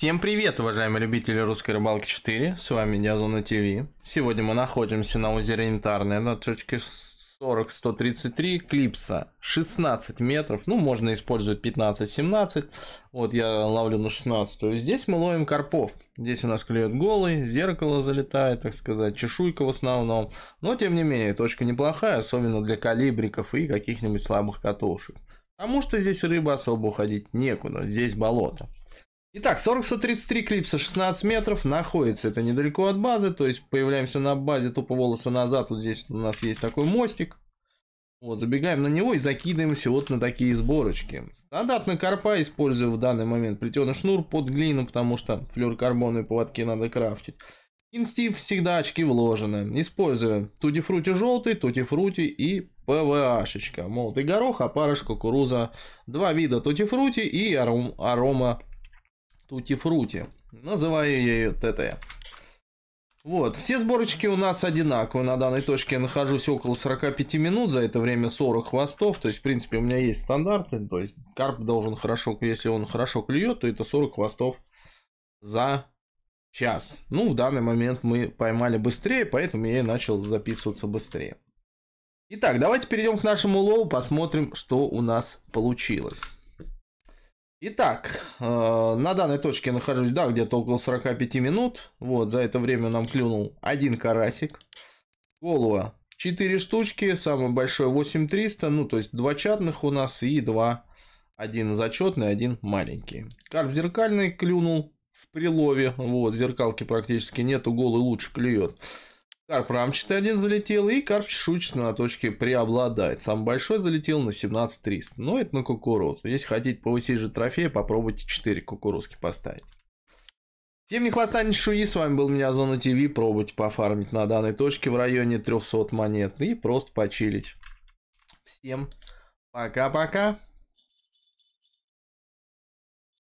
Всем привет, уважаемые любители русской рыбалки 4, с вами Диазона ТВ. Сегодня мы находимся на озере Интарное на точке 40-133, клипса 16 метров, ну можно использовать 15-17, вот я ловлю на 16, -ю. здесь мы ловим карпов, здесь у нас клюет голый, зеркало залетает, так сказать, чешуйка в основном, но тем не менее точка неплохая, особенно для калибриков и каких-нибудь слабых катушек. Потому что здесь рыба особо уходить некуда, здесь болото. Итак, 40-133 клипса, 16 метров, находится это недалеко от базы, то есть появляемся на базе тупо волосы назад, вот здесь у нас есть такой мостик. Вот, забегаем на него и закидываемся вот на такие сборочки. Стандартно карпа использую в данный момент плетеный шнур под глину, потому что флюоркарбонные поводки надо крафтить. Инстив всегда очки вложены. Использую тутифрути желтый, тутифрути и ПВАшечка. Молотый горох, опарыш, а кукуруза. Два вида тутифрути и аром, арома Тути-фрути. Называю я ее ТТ. Вот, все сборочки у нас одинаковые. На данной точке я нахожусь около 45 минут, за это время 40 хвостов. То есть, в принципе, у меня есть стандарты. То есть, карп должен хорошо, если он хорошо клюет, то это 40 хвостов за час. Ну, в данный момент мы поймали быстрее, поэтому я и начал записываться быстрее. Итак, давайте перейдем к нашему лову, посмотрим, что у нас получилось. Итак, э, на данной точке я нахожусь, да, где-то около 45 минут. Вот, за это время нам клюнул один карасик. Голова 4 штучки, самый большой 8300, ну, то есть 2 чатных у нас и 2, один зачетный, один маленький. Карп зеркальный клюнул в прилове, вот, зеркалки практически нету, голый лучше клюет. Карп рамчатый один залетел, и карп шучно на точке преобладает. Самый большой залетел на 17 300. но это на кукурузу. Если хотите повысить же трофей, попробуйте 4 кукурузки поставить. Тем не хвоста ни шуи, с вами был меня Зона ТВ, пробуйте пофармить на данной точке в районе 300 монет и просто почилить. Всем пока-пока.